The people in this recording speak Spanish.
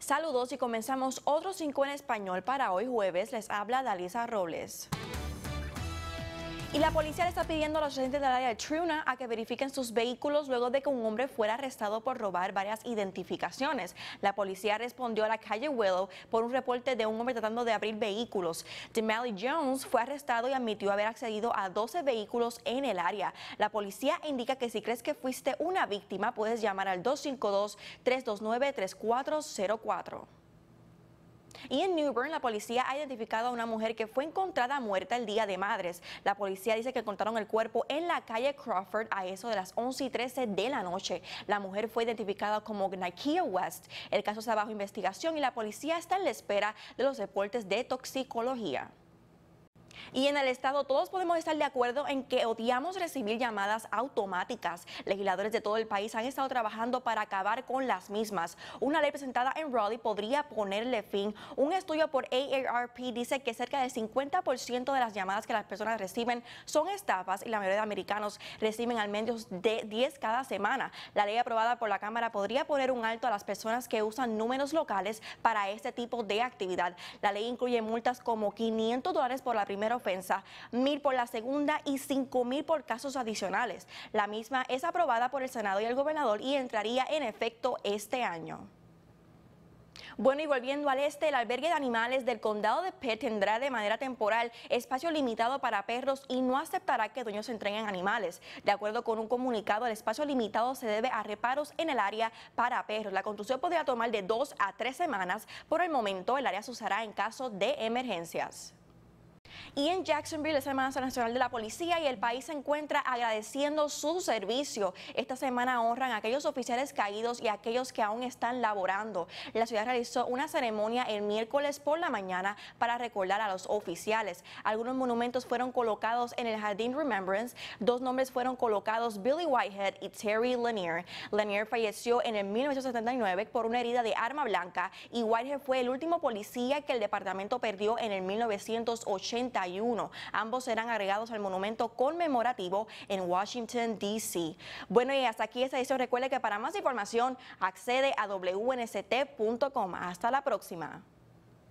Saludos y comenzamos otro 5 en español para hoy jueves. Les habla Dalisa Robles. Y la policía le está pidiendo a los residentes del área de Truna a que verifiquen sus vehículos luego de que un hombre fuera arrestado por robar varias identificaciones. La policía respondió a la calle Willow por un reporte de un hombre tratando de abrir vehículos. Demali Jones fue arrestado y admitió haber accedido a 12 vehículos en el área. La policía indica que si crees que fuiste una víctima, puedes llamar al 252-329-3404. Y en New Bern, la policía ha identificado a una mujer que fue encontrada muerta el Día de Madres. La policía dice que encontraron el cuerpo en la calle Crawford a eso de las 11 y 13 de la noche. La mujer fue identificada como Nikea West. El caso está bajo investigación y la policía está en la espera de los reportes de toxicología y en el Estado todos podemos estar de acuerdo en que odiamos recibir llamadas automáticas. Legisladores de todo el país han estado trabajando para acabar con las mismas. Una ley presentada en Raleigh podría ponerle fin. Un estudio por AARP dice que cerca del 50% de las llamadas que las personas reciben son estafas y la mayoría de americanos reciben al menos de 10 cada semana. La ley aprobada por la Cámara podría poner un alto a las personas que usan números locales para este tipo de actividad. La ley incluye multas como 500 dólares por la primera ofensa, mil por la segunda y cinco mil por casos adicionales. La misma es aprobada por el Senado y el gobernador y entraría en efecto este año. Bueno, y volviendo al este, el albergue de animales del condado de Pitt tendrá de manera temporal espacio limitado para perros y no aceptará que dueños entreguen animales. De acuerdo con un comunicado, el espacio limitado se debe a reparos en el área para perros. La construcción podría tomar de dos a tres semanas. Por el momento, el área se usará en caso de emergencias y en Jacksonville la Semana Nacional de la Policía y el país se encuentra agradeciendo su servicio. Esta semana honran a aquellos oficiales caídos y a aquellos que aún están laborando. La ciudad realizó una ceremonia el miércoles por la mañana para recordar a los oficiales. Algunos monumentos fueron colocados en el Jardín Remembrance. Dos nombres fueron colocados Billy Whitehead y Terry Lanier. Lanier falleció en el 1979 por una herida de arma blanca y Whitehead fue el último policía que el departamento perdió en el 1980 Ambos serán agregados al monumento conmemorativo en Washington, D.C. Bueno, y hasta aquí esta edición. Recuerde que para más información accede a wnst.com. Hasta la próxima.